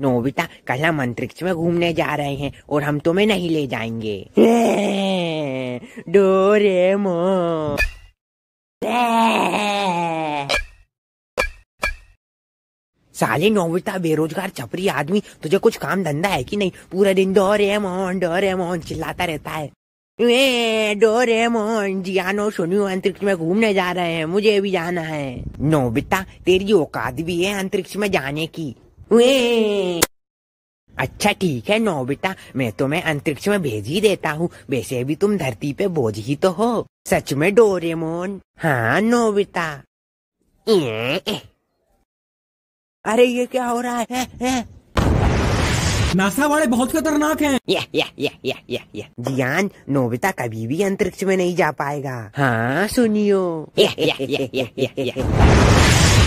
Nobita कल हम अंतरिक्ष में घूमने जा रहे हैं और हम तुम्हें नहीं ले जाएंगे डोरेमो साले नोबिता बेरोजगार छपरी आदमी तुझे कुछ काम धंधा है कि नहीं पूरा दिन डोरेमोन डोरेमोन चिल्लाता रहता है वे डोरेमोन जियानो सुनियो अंतरिक्ष में घूमने जा रहे हैं मुझे भी जाना है नोबिता तेरी औकात भी है अंतरिक्ष में जाने की अच्छा ठीक है नोबिता मैं तुम्हें अंतरिक्ष में भेज ही देता हूँ वैसे भी तुम धरती पे बोझ ही तो हो सच में डोरेमोन हाँ नोबिता अरे ये क्या हो रहा है, है? नासा वाले बहुत खतरनाक हैं। या या या या या या जियान नोबिता कभी भी अंतरिक्ष में नहीं जा पाएगा हाँ सुनियो या या या या या, या, या।